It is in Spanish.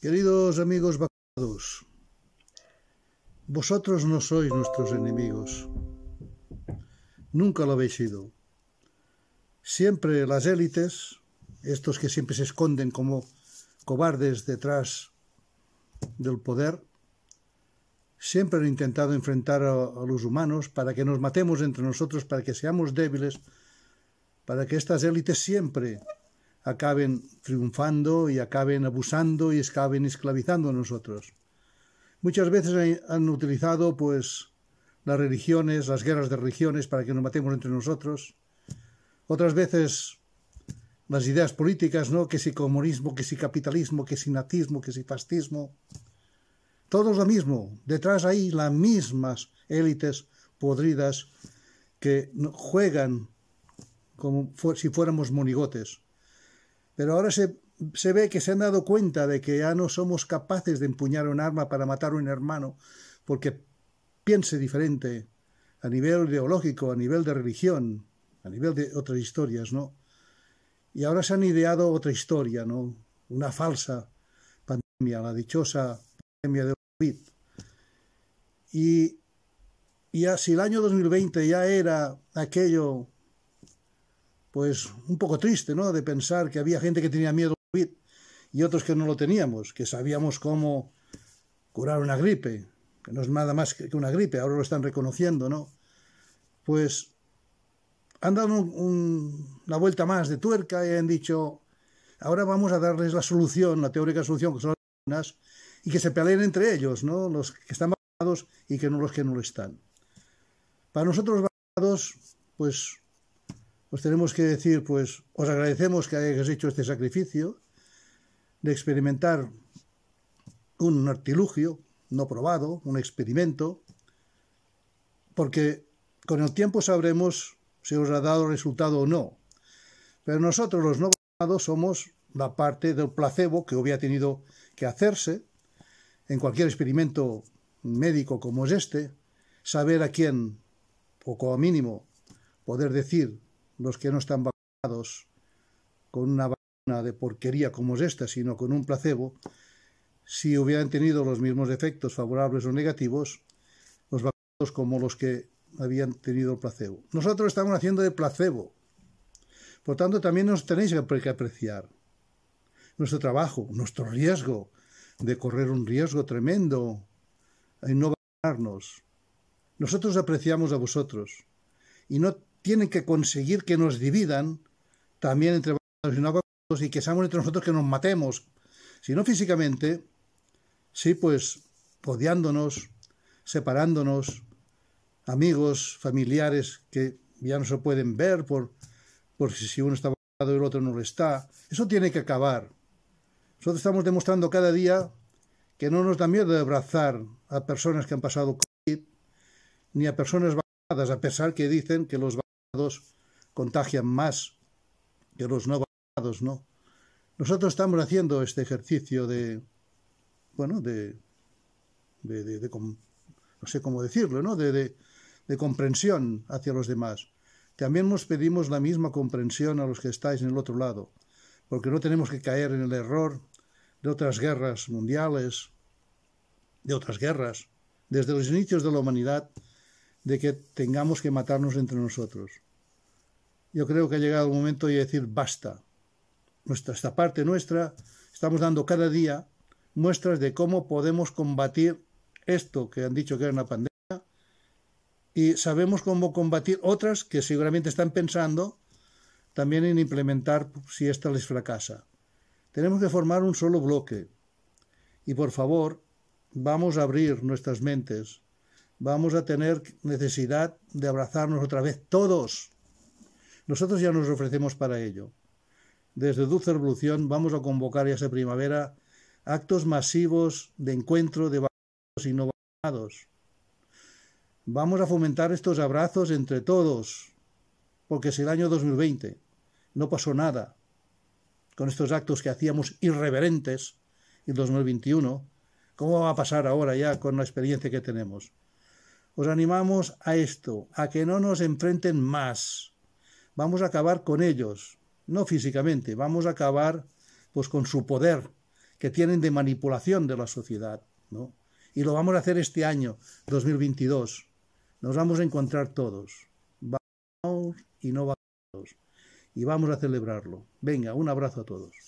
Queridos amigos vacunados, vosotros no sois nuestros enemigos. Nunca lo habéis sido. Siempre las élites, estos que siempre se esconden como cobardes detrás del poder, siempre han intentado enfrentar a, los humanos para que nos matemos entre nosotros, para que seamos débiles, para que estas élites siempre acaben triunfando y acaben abusando y acaben esclavizando a nosotros. Muchas veces han utilizado pues las religiones, las guerras de religiones para que nos matemos entre nosotros. Otras veces las ideas políticas, ¿no? Que si comunismo, que si capitalismo, que si nazismo, que si fascismo. Todo es lo mismo. Detrás hay las mismas élites podridas que juegan como si fuéramos monigotes pero ahora se, ve que se han dado cuenta de que ya no somos capaces de empuñar un arma para matar a un hermano porque piense diferente a nivel ideológico, a nivel de religión, a nivel de otras historias, ¿no? Y ahora se han ideado otra historia, ¿no? Una falsa pandemia, la dichosa pandemia de COVID. Y, y si el año 2020 ya era aquello pues un poco triste, ¿no? De pensar que había gente que tenía miedo al COVID y otros que no lo teníamos, que sabíamos cómo curar una gripe, que no es nada más que una gripe, ahora lo están reconociendo, ¿no? Pues han dado una vuelta más de tuerca y han dicho, ahora vamos a darles la solución, la teórica solución, que son las y que se peleen entre ellos, ¿no? Los que están vacunados y que no los que no lo están. Para nosotros vacunados, pues os tenemos que decir, pues, os agradecemos que hayáis hecho este sacrificio de experimentar un artilugio no probado, un experimento, porque con el tiempo sabremos si os ha dado resultado o no. Pero nosotros los no probados somos la parte del placebo que hubiera tenido que hacerse en cualquier experimento médico como es este, saber a quién, poco a mínimo, poder decir los que no están vacunados con una vacuna de porquería como es esta, sino con un placebo, si hubieran tenido los mismos efectos favorables o negativos, los vacunados como los que habían tenido el placebo. Nosotros estamos haciendo de placebo. Por tanto, también nos tenéis que apreciar nuestro trabajo, nuestro riesgo de correr un riesgo tremendo en no vacunarnos. Nosotros apreciamos a vosotros y no tienen que conseguir que nos dividan también entre varios y no y que seamos entre nosotros que nos matemos, si no físicamente, sí pues odiándonos, separándonos, amigos, familiares que ya no se pueden ver por, porque si uno está y el otro no lo está. Eso tiene que acabar. Nosotros estamos demostrando cada día que no nos da miedo de abrazar a personas que han pasado COVID, ni a personas vacunadas, a pesar que dicen que los contagian más que los no vacunados, ¿no? Nosotros estamos haciendo este ejercicio de, bueno, de, de, de, de no sé cómo decirlo, ¿no? De, comprensión hacia los demás. También nos pedimos la misma comprensión a los que estáis en el otro lado, porque no tenemos que caer en el error de otras guerras mundiales, de otras guerras. Desde los inicios de la humanidad de que tengamos que matarnos entre nosotros. Yo creo que ha llegado el momento de decir basta. Nuestra, esta parte nuestra, estamos dando cada día muestras de cómo podemos combatir esto que han dicho que es una pandemia y sabemos cómo combatir otras que seguramente están pensando también en implementar si esta les fracasa. Tenemos que formar un solo bloque y por favor vamos a abrir nuestras mentes vamos a tener necesidad de abrazarnos otra vez todos. Nosotros ya nos ofrecemos para ello. Desde Dulce Revolución vamos a convocar ya esa primavera actos masivos de encuentro de vacunados y no vacunados. Vamos a fomentar estos abrazos entre todos, porque si el año 2020. No pasó nada con estos actos que hacíamos irreverentes en 2021. ¿Cómo va a pasar ahora ya con la experiencia que tenemos? Os animamos a esto, a que no nos enfrenten más. Vamos a acabar con ellos, no físicamente, vamos a acabar pues con su poder que tienen de manipulación de la sociedad, ¿no? Y lo vamos a hacer este año, 2022. Nos vamos a encontrar todos. Vamos y no vamos. Y vamos a celebrarlo. Venga, un abrazo a todos.